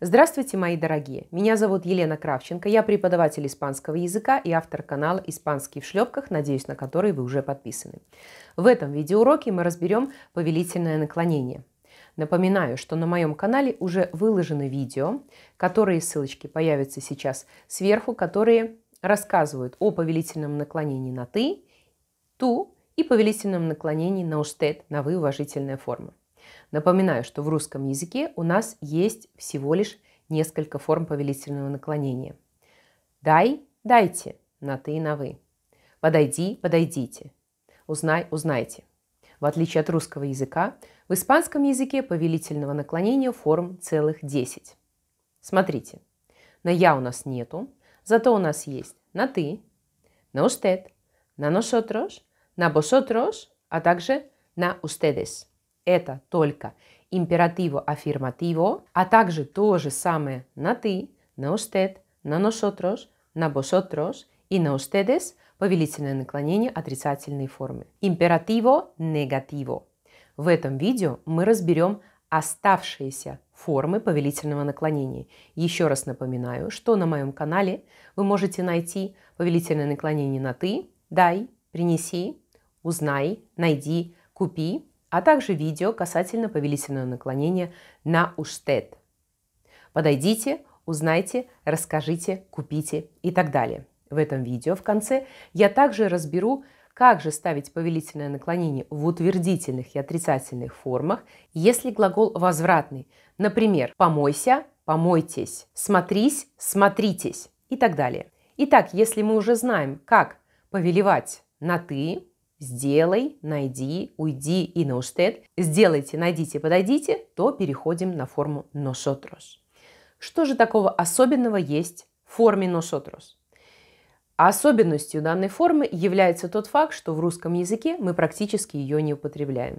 Здравствуйте, мои дорогие! Меня зовут Елена Кравченко, я преподаватель испанского языка и автор канала «Испанский в шлепках», надеюсь, на который вы уже подписаны. В этом видеоуроке мы разберем повелительное наклонение. Напоминаю, что на моем канале уже выложены видео, которые ссылочки появятся сейчас сверху, которые рассказывают о повелительном наклонении на «ты», «ту» и повелительном наклонении на «устед» на «вы» уважительная форма. Напоминаю, что в русском языке у нас есть всего лишь несколько форм повелительного наклонения. Дай, дайте, на ты и на вы. Подойди, подойдите. Узнай, узнайте. В отличие от русского языка, в испанском языке повелительного наклонения форм целых 10. Смотрите, на «я» у нас нету, зато у нас есть на «ты», на usted, на nosotros, на vosotros, а также на «ustedes» это только императиво аффирмативо, а также то же самое на «ты», на «устед», на nosotros, на vosotros и на ustedes повелительное наклонение отрицательной формы. Императиво негативо. В этом видео мы разберем оставшиеся формы повелительного наклонения. Еще раз напоминаю, что на моем канале вы можете найти повелительное наклонение на «ты», «дай», «принеси», «узнай», «найди», «купи», а также видео касательно повелительного наклонения на уштет. Подойдите, узнайте, расскажите, купите и так далее. В этом видео в конце я также разберу, как же ставить повелительное наклонение в утвердительных и отрицательных формах, если глагол возвратный. Например, «помойся», «помойтесь», «смотрись», «смотритесь» и так далее. Итак, если мы уже знаем, как повелевать на «ты», сделай, найди, уйди и на уштет, сделайте, найдите, подойдите, то переходим на форму носотрос. Что же такого особенного есть в форме носотрос? Особенностью данной формы является тот факт, что в русском языке мы практически ее не употребляем.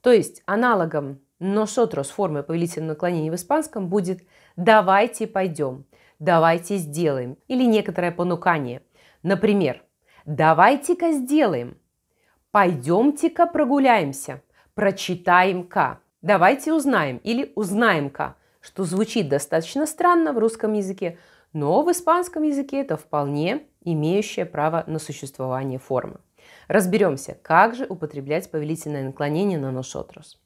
То есть аналогом носотрос формы повелительного наклонения в испанском будет «давайте пойдем», «давайте сделаем» или некоторое понукание. Например, «давайте-ка сделаем», Пойдемте-ка прогуляемся, прочитаем-ка. Давайте узнаем или узнаем-ка, что звучит достаточно странно в русском языке, но в испанском языке это вполне имеющая право на существование форма. Разберемся, как же употреблять повелительное наклонение на носотрус.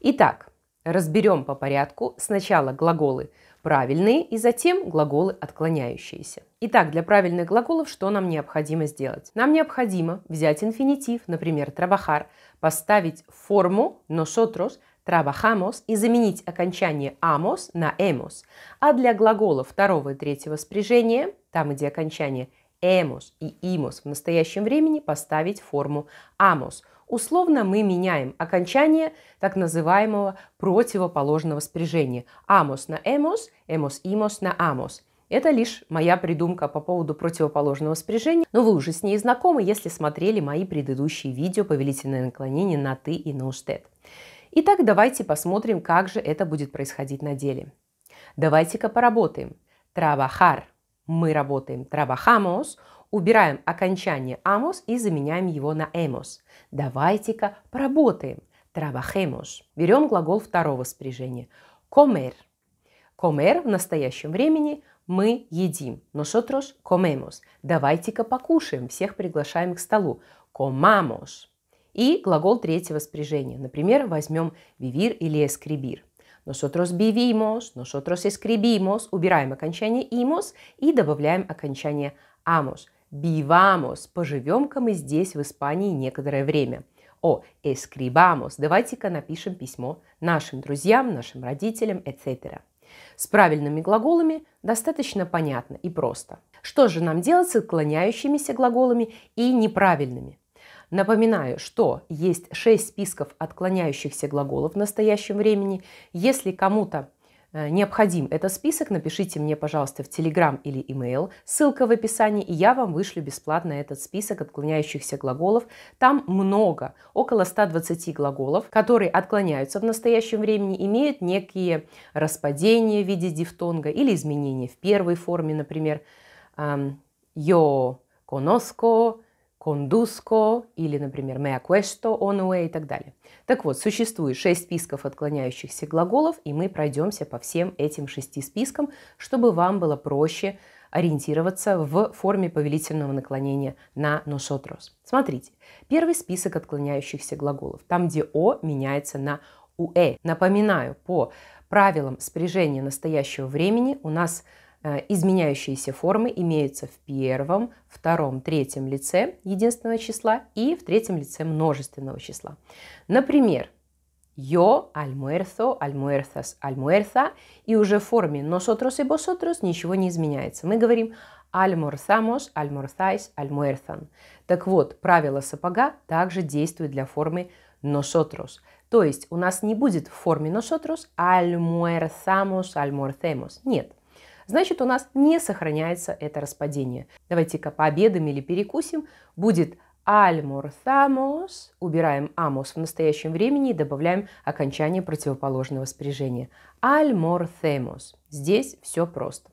Итак, разберем по порядку сначала глаголы правильные и затем глаголы отклоняющиеся. Итак, для правильных глаголов что нам необходимо сделать? Нам необходимо взять инфинитив, например, trabajar, поставить форму nosotros, trabajamos и заменить окончание amos на hemos. А для глаголов второго и третьего спряжения, там, где окончание hemos и imos в настоящем времени, поставить форму amos. Условно мы меняем окончание так называемого противоположного спряжения. Amos на hemos, hemos imos на amos – это лишь моя придумка по поводу противоположного спряжения, но вы уже с ней знакомы, если смотрели мои предыдущие видео «Повелительное наклонение на «ты» и на «уштет». Итак, давайте посмотрим, как же это будет происходить на деле. Давайте-ка поработаем. Травахар. Мы работаем Травахамос. Убираем окончание амос и заменяем его на эмос. Давайте-ка поработаем. Травахемос. Берем глагол второго спряжения. Комер. Comer в настоящем времени мы едим. Nosotros comemos. Давайте-ка покушаем. Всех приглашаем к столу. Comamos. И глагол третьего спряжения. Например, возьмем vivir или escribir. Nosotros vivimos, nosotros escribimos. Убираем окончание imos и добавляем окончание amos. Vivamos. Поживем-ка мы здесь, в Испании, некоторое время. О, escribamos. Давайте-ка напишем письмо нашим друзьям, нашим родителям, etc. С правильными глаголами достаточно понятно и просто. Что же нам делать с отклоняющимися глаголами и неправильными? Напоминаю, что есть шесть списков отклоняющихся глаголов в настоящем времени. Если кому-то Э, необходим этот список, напишите мне, пожалуйста, в Telegram или email. Ссылка в описании, и я вам вышлю бесплатно этот список отклоняющихся глаголов. Там много, около 120 глаголов, которые отклоняются в настоящем времени, имеют некие распадения в виде дифтонга или изменения в первой форме, например, «yo conozco», кондуско или, например, mea questo, on away и так далее. Так вот, существует шесть списков отклоняющихся глаголов, и мы пройдемся по всем этим шести спискам, чтобы вам было проще ориентироваться в форме повелительного наклонения на nosotros. Смотрите, первый список отклоняющихся глаголов, там, где «о» меняется на «уэ». Напоминаю, по правилам спряжения настоящего времени у нас Э, изменяющиеся формы имеются в первом, втором, третьем лице единственного числа и в третьем лице множественного числа. Например, yo almuerzo, almuerzas, almuerza, и уже в форме nosotros и vosotros ничего не изменяется. Мы говорим almorzamos, almorzáis, almuerzan. Так вот, правило сапога также действует для формы nosotros. То есть у нас не будет в форме nosotros almuerzamos, almorcemos. Нет, значит у нас не сохраняется это распадение. Давайте-ка пообедаем или перекусим. Будет альмуртамос. Убираем амос в настоящем времени и добавляем окончание противоположного спряжения. Альмортемос. Здесь все просто.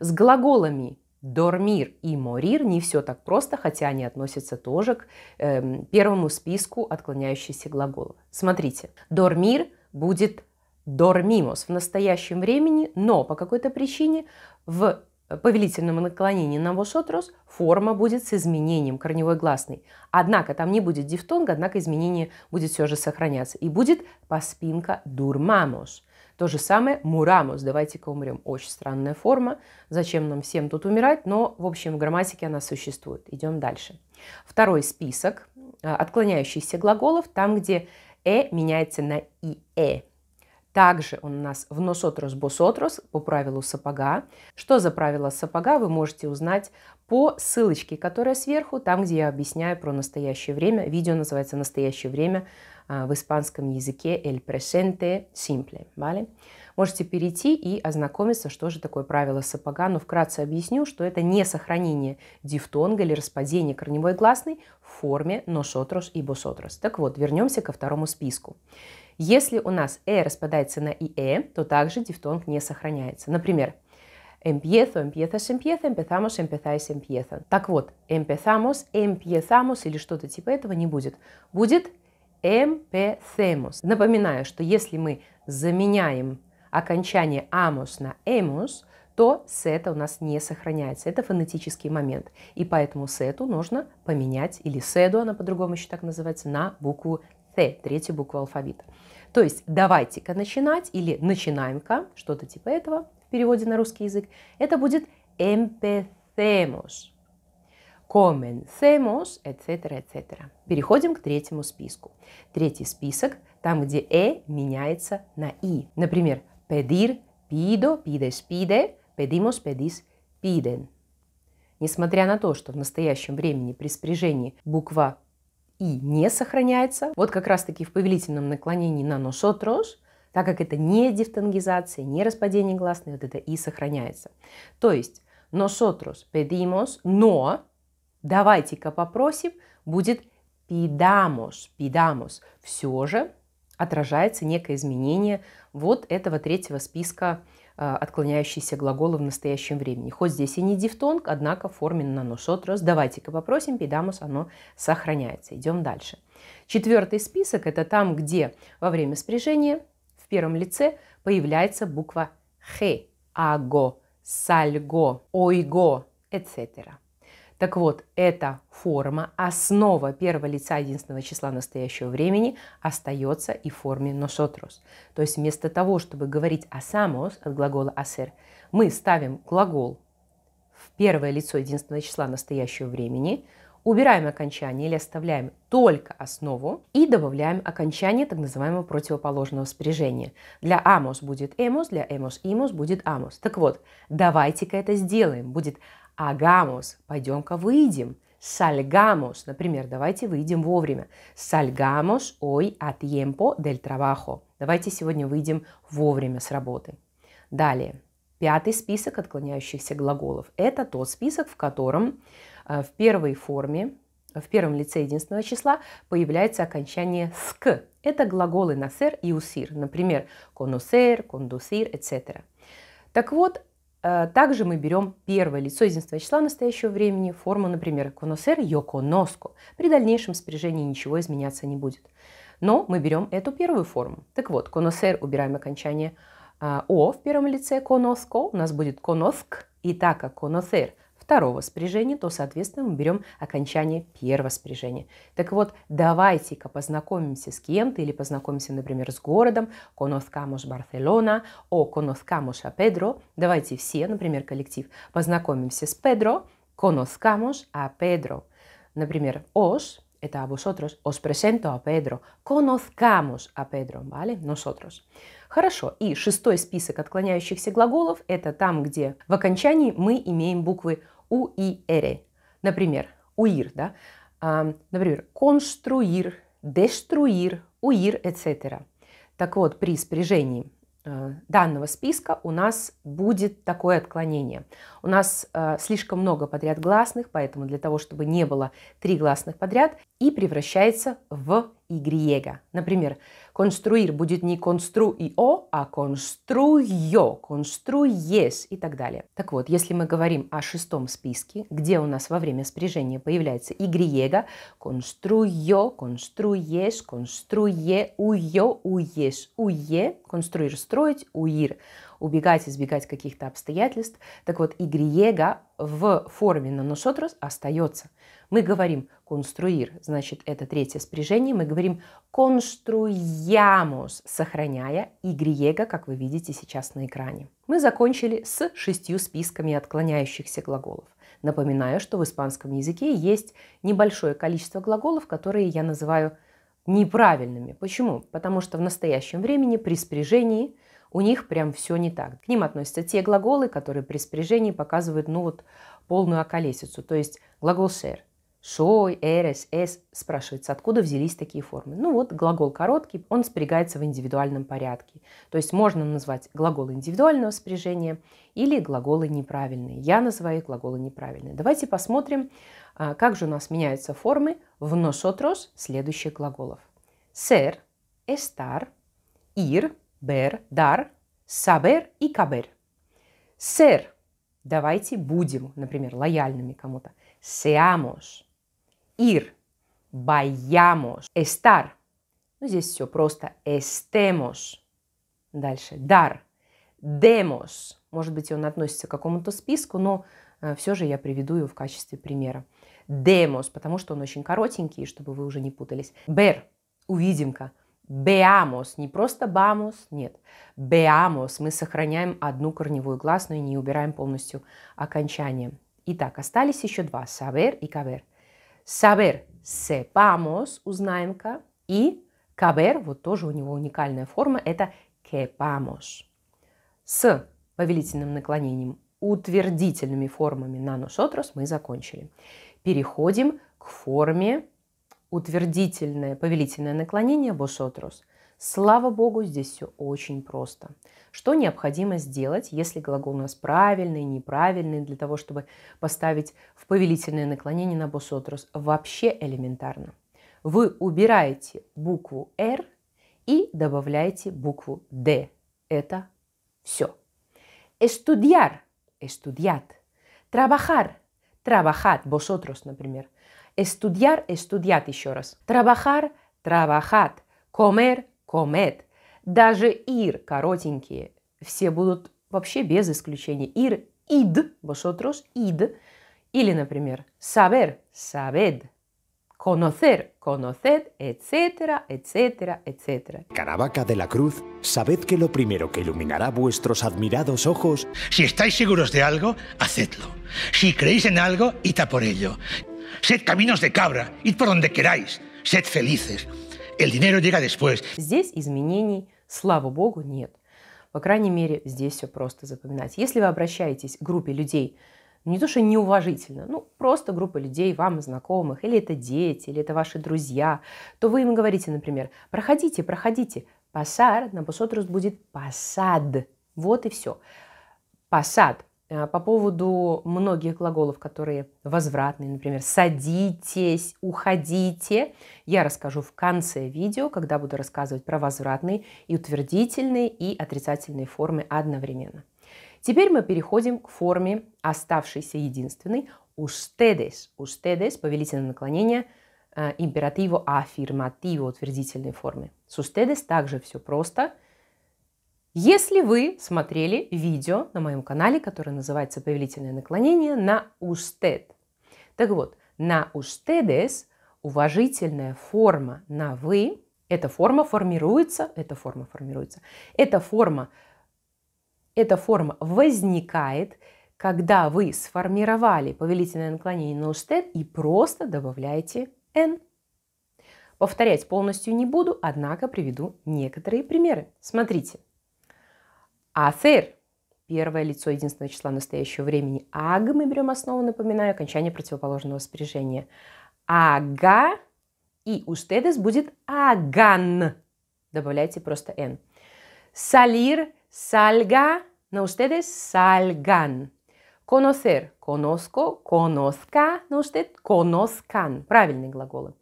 С глаголами Дормир и морир не все так просто, хотя они относятся тоже к э, первому списку отклоняющихся глаголов. Смотрите, дормир будет дормимус в настоящем времени, но по какой-то причине в повелительном наклонении на высотрос форма будет с изменением корневой гласной. Однако там не будет дифтонга, однако изменение будет все же сохраняться. И будет поспинка дурмамус. То же самое мурамус. Давайте-ка умрем. Очень странная форма. Зачем нам всем тут умирать? Но, в общем, в грамматике она существует. Идем дальше. Второй список э, отклоняющихся глаголов, там, где «э» меняется на «и-э». Также он у нас в носотрос босотрос по правилу сапога. Что за правило сапога, вы можете узнать по ссылочке, которая сверху, там, где я объясняю про настоящее время. Видео называется «Настоящее время» а, в испанском языке «El presente simple». Vale? Можете перейти и ознакомиться, что же такое правило сапога. Но вкратце объясню, что это не сохранение дифтонга или распадение корневой гласной в форме «носотрос» и «босотрос». Так вот, вернемся ко второму списку. Если у нас «э» распадается на «ие», э, то также дифтонг не сохраняется. Например, empiezo, empiezas, empieza, empezamos, empezáis, empiezan. Так вот, empezamos, empiezamos или что-то типа этого не будет. Будет empecemos. Напоминаю, что если мы заменяем окончание amos на emos, то сета у нас не сохраняется. Это фонетический момент. И поэтому сету нужно поменять, или седу, она по-другому еще так называется, на букву Т, третью букву алфавита. То есть давайте-ка начинать или начинаем-ка, что-то типа этого в переводе на русский язык, это будет empecemos, comencemos, etc., etc. Переходим к третьему списку. Третий список там, где «э» меняется на «и». Например, pedir, pido, pides, pide, pedimos, pedis, piden. Несмотря на то, что в настоящем времени при спряжении буква и не сохраняется. Вот как раз-таки в повелительном наклонении на «носотрос», так как это не дифтонгизация, не распадение гласной, вот это «и» сохраняется. То есть «носотрос pedimos», но «давайте-ка попросим» будет «пидамос», «пидамос». Все же отражается некое изменение вот этого третьего списка Э, отклоняющиеся глаголы в настоящем времени. Хоть здесь и не дифтонг, однако формен на носотрос. Давайте-ка попросим, пидамус, оно сохраняется. Идем дальше. Четвертый список – это там, где во время спряжения в первом лице появляется буква «хе», «аго», «сальго», «ойго», etc. Так вот, эта форма, основа первого лица единственного числа настоящего времени остается и в форме носотрос. То есть вместо того, чтобы говорить «асамос» от глагола «асер», мы ставим глагол в первое лицо единственного числа настоящего времени, убираем окончание или оставляем только основу и добавляем окончание так называемого противоположного спряжения. Для амос будет эмос, для эмос имос будет амос. Так вот, давайте-ка это сделаем. Будет агамос, пойдем-ка выйдем. Сальгамос, например, давайте выйдем вовремя. Сальгамос ой, a tiempo del trabajo. Давайте сегодня выйдем вовремя с работы. Далее. Пятый список отклоняющихся глаголов. Это тот список, в котором э, в первой форме, в первом лице единственного числа появляется окончание «ск». Это глаголы «насер» и «усир». Например, «конусер», «кондусир», etc. Так вот, Э, также мы берем первое лицо единства числа настоящего времени, форму, например, коносер, йоконоску. При дальнейшем спряжении ничего изменяться не будет. Но мы берем эту первую форму. Так вот, коносер убираем окончание э, о в первом лице, коноско, у нас будет коноск, и так как коносер второго спряжения, то, соответственно, мы берем окончание первого спряжения. Так вот, давайте-ка познакомимся с кем-то или познакомимся, например, с городом. Conozcamos Barcelona. о конозкамош a Pedro. Давайте все, например, коллектив, познакомимся с Педро. Conozcamos a Pedro. Например, os это a vosotros, os presento a Pedro, conozcamos a Pedro, ¿vale? Nosotros. Хорошо, и шестой список отклоняющихся глаголов – это там, где в окончании мы имеем буквы «у» и «эре». Например, «уир», да? А, например, «конструир», деструир, «уир», etc. Так вот, при спряжении э, данного списка у нас будет такое отклонение. У нас э, слишком много подряд гласных, поэтому для того, чтобы не было три гласных подряд, и превращается в игриега. Например, конструир будет не конструио, а конструйо, конструес и так далее. Так вот, если мы говорим о шестом списке, где у нас во время спряжения появляется игриега, конструйо, конструес, конструе, уйо, уес, уе, конструир строить, уир убегать, избегать каких-то обстоятельств. Так вот, и игриега в форме на носотрос остается. Мы говорим конструир, значит, это третье спряжение. Мы говорим конструямус, сохраняя и игриега, как вы видите сейчас на экране. Мы закончили с шестью списками отклоняющихся глаголов. Напоминаю, что в испанском языке есть небольшое количество глаголов, которые я называю неправильными. Почему? Потому что в настоящем времени при спряжении – у них прям все не так. К ним относятся те глаголы, которые при спряжении показывают, ну вот, полную околесицу. То есть глагол «шер» Шой, эрес, эс спрашивается, откуда взялись такие формы. Ну вот, глагол короткий, он спрягается в индивидуальном порядке. То есть можно назвать глаголы индивидуального спряжения или глаголы неправильные. Я называю их глаголы неправильные. Давайте посмотрим, а, как же у нас меняются формы в носотрос следующих глаголов. Сер, эстар, ир, Бер – дар, сабер и кабер. Сер – давайте будем, например, лояльными кому-то. Сеамош. Ир – баямош. Эстар. Ну, здесь все просто. Эстемош. Дальше. Дар. демос, Может быть, он относится к какому-то списку, но э, все же я приведу его в качестве примера. Демос, потому что он очень коротенький, чтобы вы уже не путались. Бер – увидимка. Беамос, не просто бамус, нет. Беамос, мы сохраняем одну корневую гласную и не убираем полностью окончание. Итак, остались еще два, сабер и кавер. Сабер, сепамос, узнаем-ка, и кавер, вот тоже у него уникальная форма, это кепамос. С повелительным наклонением утвердительными формами на носотрос мы закончили. Переходим к форме утвердительное, повелительное наклонение бошотрус. Слава богу, здесь все очень просто. Что необходимо сделать, если глагол у нас правильный, неправильный, для того, чтобы поставить в повелительное наклонение на бошотрус? Вообще элементарно. Вы убираете букву r и добавляете букву d. Это все. Estudiar – estudiat. Trabajar – trabajar. Vosotros, например. Estudiar, estudiat, еще Trabajar, trabajad. Comer, comed. Даже ir, коротенькие. Все будут вообще без исключения. Ir, id, vosotros, id. Или, например, saber, sabed. Conocer, conoced, etcétera, etcétera, etcétera. Caravaca de la Cruz, sabed que lo primero que iluminará vuestros admirados ojos... Si estáis seguros de algo, hacedlo. Si creéis en algo, id por ello. Sed caminos de cabra, id por donde queráis, sed felices. El dinero llega después. Здесь изменений, слава богу, нет. По крайней мере, здесь все просто запоминать. Если вы обращаетесь к группе людей, не то что неуважительно, ну просто группа людей вам знакомых, или это дети, или это ваши друзья, то вы им говорите, например, проходите, проходите, пасар на посотрус будет пасад. Вот и все. Пасад Э, по поводу многих глаголов, которые возвратные, например, садитесь, уходите, я расскажу в конце видео, когда буду рассказывать про возвратные и утвердительные и отрицательные формы одновременно. Теперь мы переходим к форме оставшейся единственной «ustedes». «Ustedes» – повелительное наклонение э, императиву аффирмативу утвердительной формы. С «ustedes» также все просто – если вы смотрели видео на моем канале, которое называется «Повелительное наклонение» на «Устед». Так вот, на «Устедес» уважительная форма на «вы» Эта форма формируется, эта форма формируется, эта форма, эта форма возникает, когда вы сформировали повелительное наклонение на устед и просто добавляете n. Повторять полностью не буду, однако приведу некоторые примеры. Смотрите. Асер. Первое лицо единственного числа настоящего времени. Аг мы берем основу, напоминаю, окончание противоположного спряжения. Ага. И устедес будет аган. Добавляйте просто н. Салир сальга На ustedes сальган. Conocer, коноско коноска На usted коноскан. Правильные глаголы.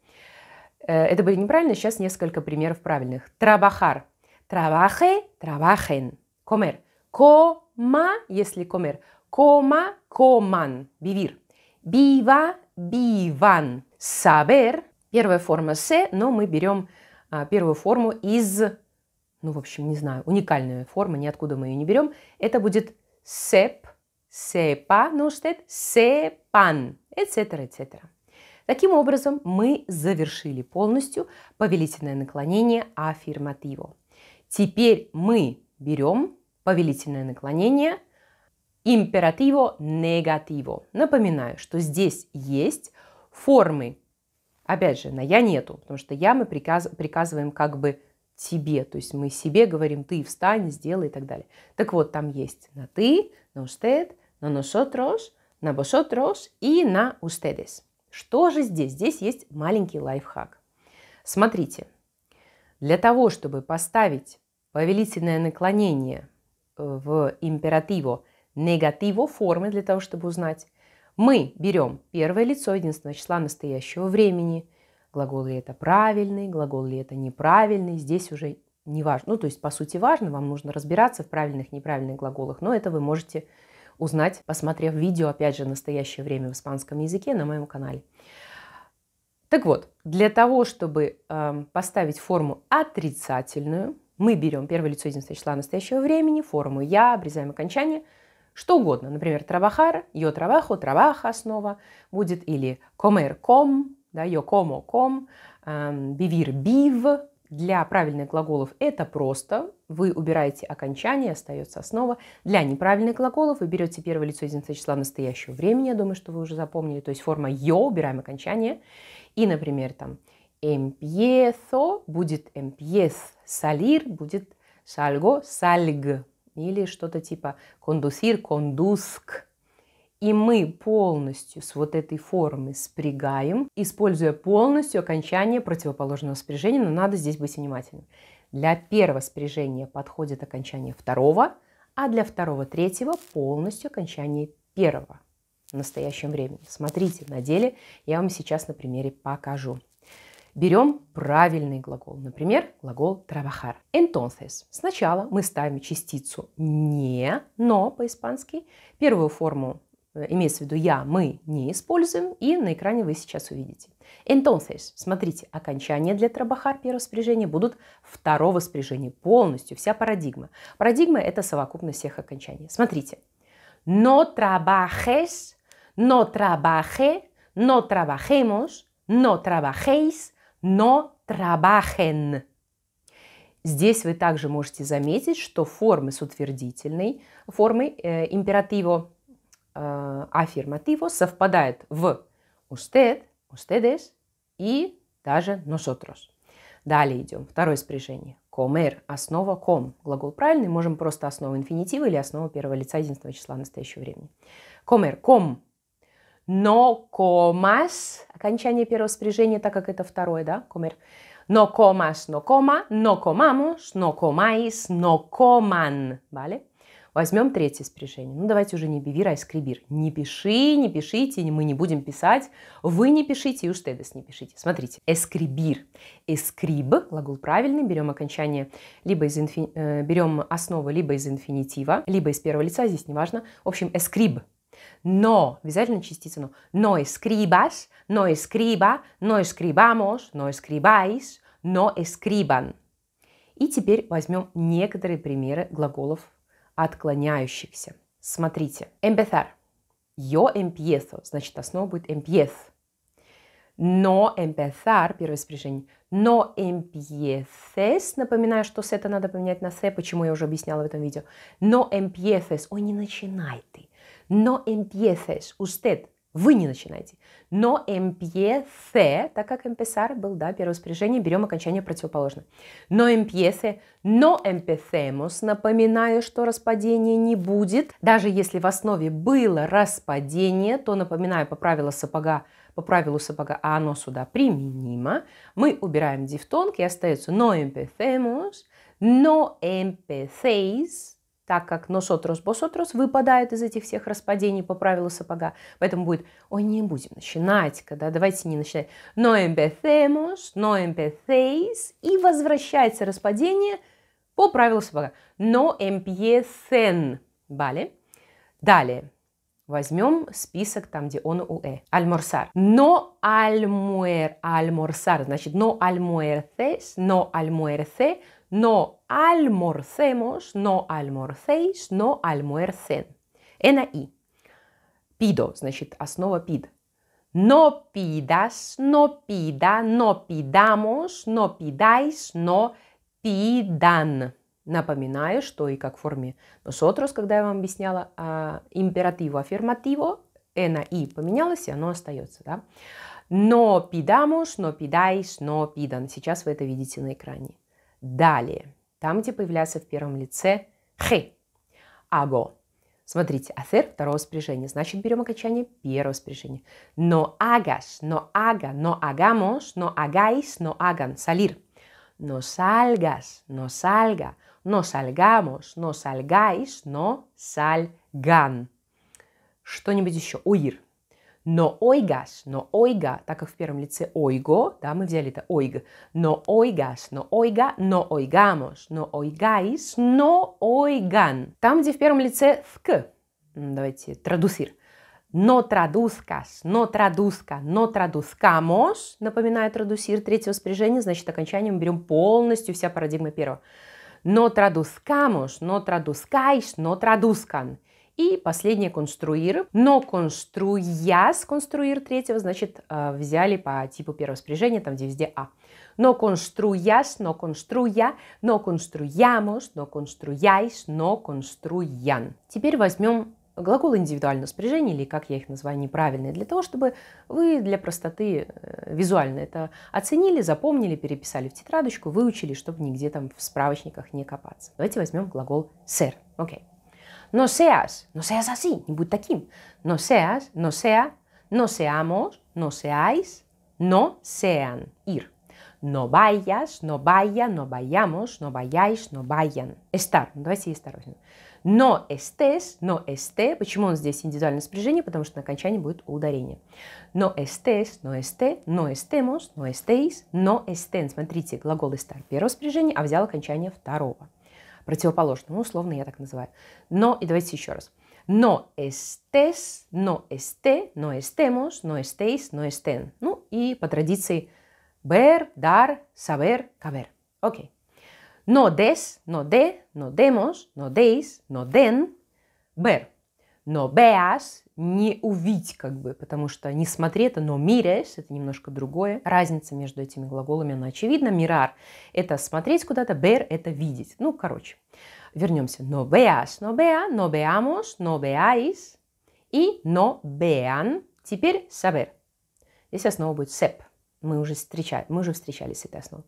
Э, это были неправильные. сейчас несколько примеров правильных. Трабахар. Трабахе, трабахен comer. Кома, если comer. Кома, коман, vivir. бива, биван. Saber, первая форма се, но мы берем а, первую форму из, ну, в общем, не знаю, уникальная форма, ниоткуда мы ее не берем. Это будет сеп, сепа, ну, что это? Сепан, etc., etc. Таким образом, мы завершили полностью повелительное наклонение аффирмативо. Теперь мы берем повелительное наклонение, императиво, негативо. Напоминаю, что здесь есть формы. Опять же, на «я» нету, потому что «я» мы приказ, приказываем как бы тебе, то есть мы себе говорим «ты встань, сделай» и так далее. Так вот, там есть на «ты», на usted, на nosotros, на vosotros и на ustedes. Что же здесь? Здесь есть маленький лайфхак. Смотрите, для того, чтобы поставить повелительное наклонение – в императиво негативо формы для того, чтобы узнать. Мы берем первое лицо единственного числа настоящего времени. Глагол ли это правильный, глагол ли это неправильный, здесь уже не важно. Ну, то есть, по сути, важно, вам нужно разбираться в правильных, неправильных глаголах, но это вы можете узнать, посмотрев видео, опять же, настоящее время в испанском языке на моем канале. Так вот, для того, чтобы э, поставить форму отрицательную, мы берем первое лицо единственного числа настоящего времени, форму «я», обрезаем окончание, что угодно. Например, травахар «йо траваху траваха снова будет, или «комер ком», да, «йо комо ком», эм, «бивир бив». Для правильных глаголов это просто. Вы убираете окончание, остается основа. Для неправильных глаголов вы берете первое лицо единственного числа настоящего времени, я думаю, что вы уже запомнили, то есть форма «йо», убираем окончание. И, например, там «эмпьесо» будет «эмпьес», Салир будет сальго, сальг. Или что-то типа кондусир, кондуск. И мы полностью с вот этой формы спрягаем, используя полностью окончание противоположного спряжения, но надо здесь быть внимательным. Для первого спряжения подходит окончание второго, а для второго третьего полностью окончание первого в настоящем времени. Смотрите на деле, я вам сейчас на примере покажу берем правильный глагол, например, глагол trabajar. Entonces, сначала мы ставим частицу не, но по-испански. Первую форму э, имеется в виду я, мы не используем, и на экране вы сейчас увидите. Entonces, смотрите, окончания для trabajar первого спряжения будут второго спряжения полностью, вся парадигма. Парадигма – это совокупность всех окончаний. Смотрите. No trabajes, no trabaje, no trabajemos, no trabajéis, но trabajen. Здесь вы также можете заметить, что формы с утвердительной формой э, императиво э, аффирмативо совпадает в usted, ustedes и даже nosotros. Далее идем. Второе спряжение. Comer Основа ком. Глагол правильный. Можем просто основу инфинитива или основу первого лица единственного числа настоящего времени. Комер. Ком. Но, комас, окончание первого спряжения, так как это второе, да, Комер. Но, комас, но, кома, но, comamos, но, comáis, но, коман. vale? Возьмем третье спряжение. Ну, давайте уже не бивир, а скрибир. Не пиши, не пишите, мы не будем писать. Вы не пишите, и уж тедес не пишите. Смотрите, эскрибир. Эскриб, глагол правильный, берем окончание, либо из инфи... Э, берем основу либо из инфинитива, либо из первого лица, здесь неважно. В общем, эскриб, но обязательно частица но, no escribas, no escriba, no escribamos, no escribáis, no escriban. И теперь возьмем некоторые примеры глаголов отклоняющихся. Смотрите. Empezar. Yo empiezo. Значит, основа будет empiez. Но empezar, первое спряжение. Но empieces. Напоминаю, что с это надо поменять на се, почему я уже объясняла в этом видео. Но empieces. Ой, не начинай ты но empieces. Usted. Вы не начинаете, Но empiece, так как empezar был, да, первое спряжение, берем окончание противоположное. Но empiece, но empecemos, напоминаю, что распадения не будет. Даже если в основе было распадение, то, напоминаю, по правилу сапога, по правилу сапога, а оно сюда применимо, мы убираем дифтонг и остается но empecemos, но empecéis, так как носотрос босотрос выпадает из этих всех распадений по правилу сапога. Поэтому будет, ой, не будем начинать, когда давайте не начинать. Но empecemos, но empecéis. И возвращается распадение по правилу сапога. Но empiecen. Вale? Далее. Возьмем список там, где он у э. Альморсар. Но альмуэр, альморсар, значит, но альмуэрцес, но альмуэрце, No almorcemos, no almorcéis, no almuercen. Ena и. Pido, значит, основа пид. No pidas, no pida, no pidamos, no pidáis, no pidan. Напоминаю, что и как в форме nosotros, когда я вам объясняла а, императиву, аффирмативу, «ena» а «и» поменялось, и оно остается. Да? No pidamos, no пидайш», no pidan. Сейчас вы это видите на экране. Далее, там, где появляется в первом лице хе, аго. Смотрите, асер второго спряжения, значит, берем окончание первого спряжения. Но агаш, но ага, но агамош, но агаис, но аган, салир. Но сальгас, но сальга, но сальгамош, но сальгаис, но сальган. Что-нибудь еще. Уир но ойгаш, но ойга, так как в первом лице ойго, да, мы взяли это ойг, но ойгаш, но ойга, но ойгамош, но ойгаиш, но ойган. Там, где в первом лице ск, давайте традусир, но традускаш, но традуска, но традускамош, напоминает традусир третьего спряжения, значит, окончанием берем полностью вся парадигма первого. Но традускамош, но традускаиш, но традускан – и последнее конструир. Но конструяс, конструир третьего, значит, э, взяли по типу первого спряжения, там, где везде А. Но конструяс, но конструя, но конструямос, но конструяйс, но конструян. Теперь возьмем глагол индивидуального спряжения, или как я их называю, неправильные, для того, чтобы вы для простоты э, визуально это оценили, запомнили, переписали в тетрадочку, выучили, чтобы нигде там в справочниках не копаться. Давайте возьмем глагол «ser». Окей. Okay. No seas, no seas así, ni butakim. No seas, no sea, no seamos, no seáis, no sean, ir. No vayas, no vaya, no vayamos, no vayáis, no vayan. Estar, ну, давайте estar возьмем. Но estés, но esté, почему он здесь индивидуальное спряжение? Потому что на окончании будет ударение. Но estés, но esté, но estemos, но estéis, но estén. Смотрите, глагол estar Первое спряжение, а взял окончание второго противоположному, условно я так называю. Но, и давайте еще раз. Но estés, но esté, но estemos, но estéis, но estén. Ну и по традиции ver, dar, saber, caber. Окей. No des, no de, no demos, no deis, no den, ver. No veas, не увидеть как бы, потому что не смотри это, но миряешь, это немножко другое. Разница между этими глаголами, она очевидна. Мирар – это смотреть куда-то, бер – это видеть. Ну, короче, вернемся. Но Беас, но беа, но беамош, но беаис и но беан. Теперь сабер. Здесь основа будет сеп. Мы уже, встречали, мы уже встречались с этой основой.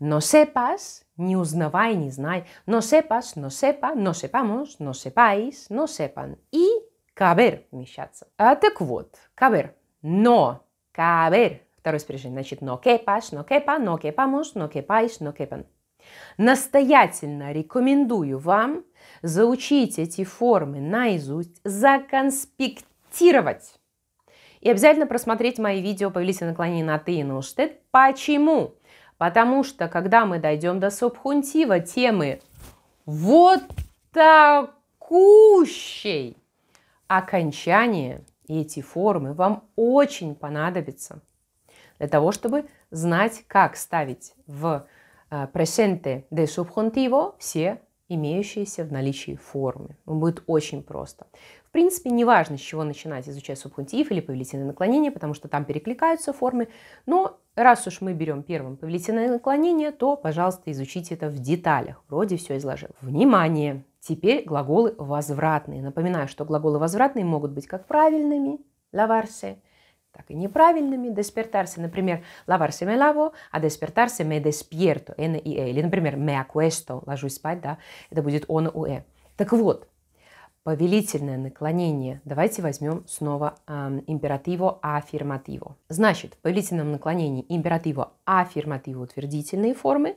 Но сепас, не узнавай, не знай. Но сепас, но сепа, но сепамос, но сепаис, но сепан. И Кабер вмещаться. А, так вот, кабер. Но, кабер. Второе спряжение. Значит, но кепаш, но кепа, но кепамуш, но кепаиш, но кепан. Настоятельно рекомендую вам заучить эти формы наизусть, законспектировать. И обязательно просмотреть мои видео по «Повелитель наклонения на ты и на уштет». Почему? Потому что, когда мы дойдем до субхунтива, темы вот такущей, окончание и эти формы вам очень понадобятся для того, чтобы знать, как ставить в э, presente de subjuntivo все имеющиеся в наличии формы. Ну, будет очень просто. В принципе, неважно, с чего начинать изучать субхунтив или повелительное наклонение, потому что там перекликаются формы. Но раз уж мы берем первым повелительное наклонение, то, пожалуйста, изучите это в деталях. Вроде все изложил. Внимание! Теперь глаголы возвратные. Напоминаю, что глаголы возвратные могут быть как правильными «лаварсе», так и неправильными «despertarse». Например, «lavarse me lavo», а «despertarse me despierto» – «n» и «e». Или, например, «me acuesto» – «ложусь спать», да, это будет он у «e». Так вот, повелительное наклонение. Давайте возьмем снова э, императиво аффирмативо. Значит, в повелительном наклонении императиво аффирмативо утвердительные формы,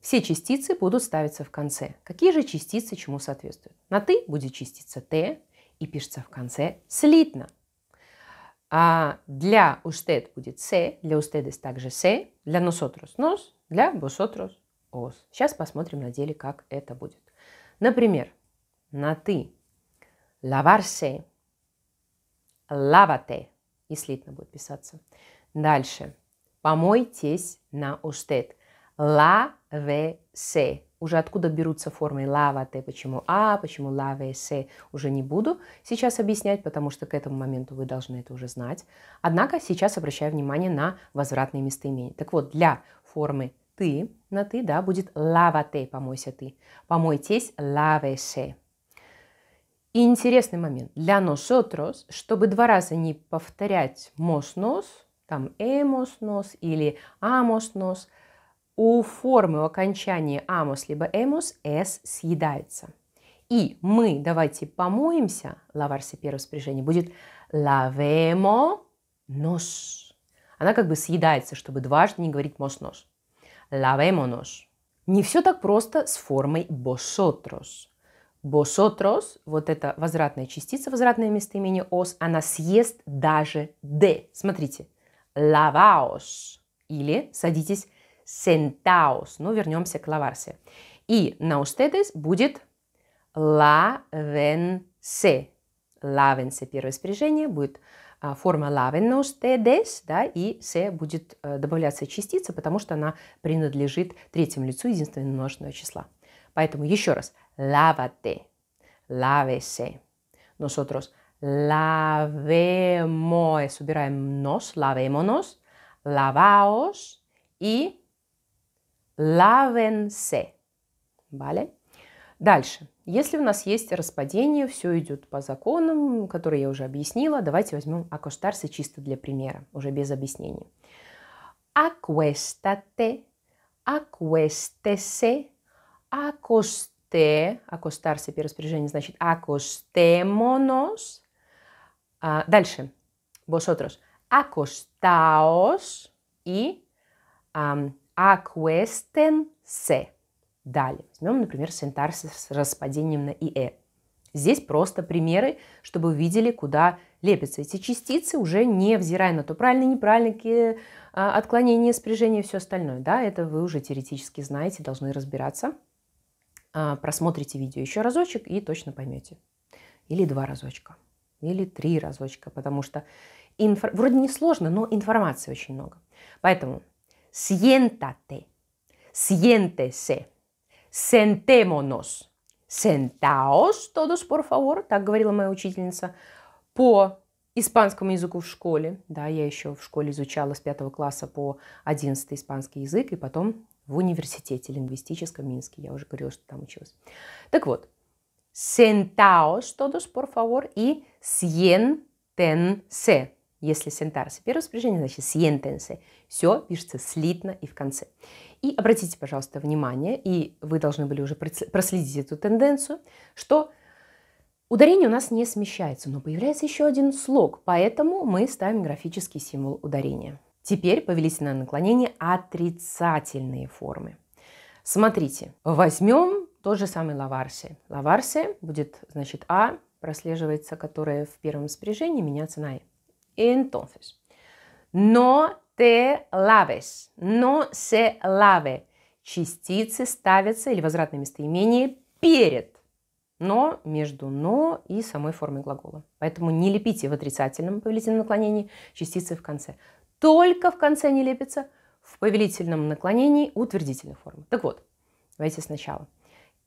все частицы будут ставиться в конце. Какие же частицы чему соответствуют? На «ты» будет частица «т» и пишется в конце слитно. А для «устед» будет «с», для «устедес» также «с», для «носотрус» – «нос», для «босотрус» – «ос». Сейчас посмотрим на деле, как это будет. Например, на «ты» – «лаварсе», «лавате» и слитно будет писаться. Дальше – «помойтесь на «устед» ла ве се. Уже откуда берутся формы лава т, почему а, почему лаве се, уже не буду сейчас объяснять, потому что к этому моменту вы должны это уже знать. Однако сейчас обращаю внимание на возвратные местоимения. Так вот, для формы ты на ты, да, будет лавате, помойся ты. Помойтесь лавеше. И интересный момент. Для nosotros чтобы два раза не повторять мос нос, там эмос нос или амос нос – у формы окончания «амос» либо «эмос» s съедается. И мы давайте помоемся, лаварсе первое спряжение, будет лавемо нос. Она как бы съедается, чтобы дважды не говорить мос нос. Лавемо нос. Не все так просто с формой босотрос. Босотрос, вот эта возвратная частица, возвратное местоимение ос, она съест даже д. Смотрите. Лаваос. Или садитесь sentaos. Но ну, вернемся к лаварсе. И на ustedes будет лавенсе. Лавенсе первое спряжение будет а, форма лавен на ustedes, да, и се будет э, добавляться частица, потому что она принадлежит третьему лицу единственного множественного числа. Поэтому еще раз. Лавате. Лавесе. Nosotros lavemos, убираем нос, lavemos, lavaos и лавенсе. Вale? Дальше. Если у нас есть распадение, все идет по законам, которые я уже объяснила. Давайте возьмем акоштарсы чисто для примера, уже без объяснений. Аквестате, аквестесе, акосте, акоштарсы перераспоряжение значит акостемонос. А, дальше. Vosotros. Acostaos и um, Acuéstense. Далее. Возьмем, например, синтарсис с распадением на ие. Э. Здесь просто примеры, чтобы вы видели, куда лепятся эти частицы, уже не взирая на то, правильно, неправильно, какие а, отклонения, спряжения и все остальное. Да, это вы уже теоретически знаете, должны разбираться. А, просмотрите видео еще разочек и точно поймете. Или два разочка, или три разочка, потому что инфор... вроде не сложно, но информации очень много. Поэтому siéntate, siéntese, sentémonos, sentaos, todos, por favor, так говорила моя учительница, по испанскому языку в школе, да, я еще в школе изучала с пятого класса по одиннадцатый испанский язык, и потом в университете лингвистическом Минске, я уже говорила, что там училась. Так вот, sentaos todos, por favor, и siéntense, если sentarse первое распоряжение, значит siéntense. Все пишется слитно и в конце. И обратите, пожалуйста, внимание, и вы должны были уже проследить эту тенденцию, что ударение у нас не смещается, но появляется еще один слог, поэтому мы ставим графический символ ударения. Теперь повелительное наклонение отрицательные формы. Смотрите, возьмем тот же самый лаварсе. Лаварсе будет, значит, а прослеживается, которое в первом спряжении меняется на и. Entonces, no te laves, no se lave. Частицы ставятся или возвратное местоимение перед, но между но и самой формой глагола. Поэтому не лепите в отрицательном повелительном наклонении частицы в конце. Только в конце не лепится в повелительном наклонении утвердительной формы. Так вот, давайте сначала.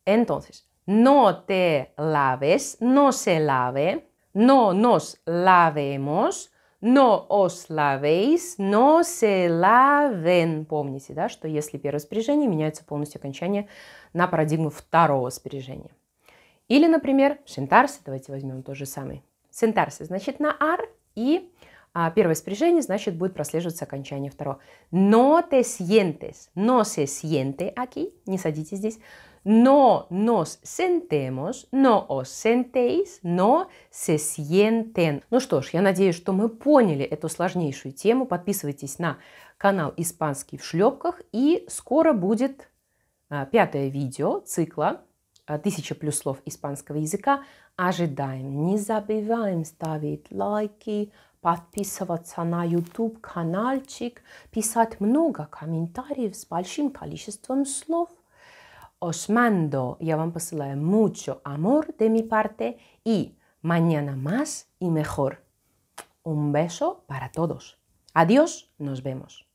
Entonces, no te laves, no se lave, no nos lavemos – но os lavéis, no se laven. Помните, да, что если первое спряжение, меняется полностью окончание на парадигму второго спряжения. Или, например, сентарсе, давайте возьмем тот же самый. Сентарсе значит на ар, и а, первое спряжение, значит, будет прослеживаться окончание второго. Но te sientes, но se siente aquí, не садитесь здесь no nos sentemos, no os sentéis, no se sienten. Ну что ж, я надеюсь, что мы поняли эту сложнейшую тему. Подписывайтесь на канал «Испанский в шлепках» и скоро будет а, пятое видео цикла а, «Тысяча плюс слов испанского языка». Ожидаем. Не забываем ставить лайки, подписываться на YouTube каналчик, писать много комментариев с большим количеством слов – Os mando, y van a mucho amor de mi parte y mañana más y mejor. Un beso para todos. Adiós, nos vemos.